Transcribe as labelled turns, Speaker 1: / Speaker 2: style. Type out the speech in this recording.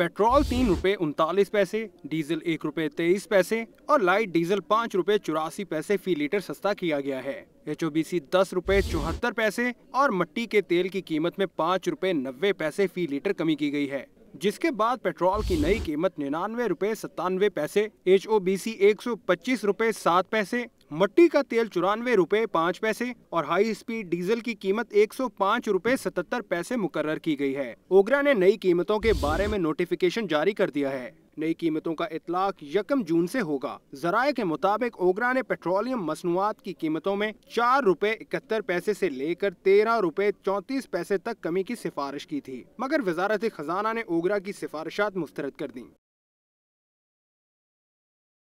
Speaker 1: petrol तीन रुपये उनतालीस पैसे डीजल एक रुपये तेईस पैसे और लाइट डीजल पाँच रुपये चौरासी पैसे फी लीटर सस्ता किया गया है एच ओ बी सी दस रुपये चौहत्तर पैसे और मट्टी के तेल की कीमत में पाँच रुपये नब्बे पैसे फी लीटर कमी की गई है जिसके बाद पेट्रोल की नई कीमत निन्यानवे रुपये सत्तानवे पैसे एच ओ बी सी एक सौ पच्चीस रुपये सात पैसे मट्टी का तेल चौरानवे रुपये पाँच पैसे और हाई स्पीड डीजल की कीमत एक सौ पाँच रुपये सतहत्तर पैसे मुकर की गई है ओगरा ने नई कीमतों के बारे में नोटिफिकेशन जारी कर दिया है नई कीमतों का इतलाक यकम जून से होगा जराये के मुताबिक ओगरा ने पेट्रोलियम मसनूआत की कीमतों में चार रूपए इकहत्तर पैसे ऐसी लेकर तेरह रूपए चौंतीस पैसे तक कमी की सिफारिश की थी मगर वजारत खजाना ने ओगरा की सिफारिशात मुस्तरद कर दी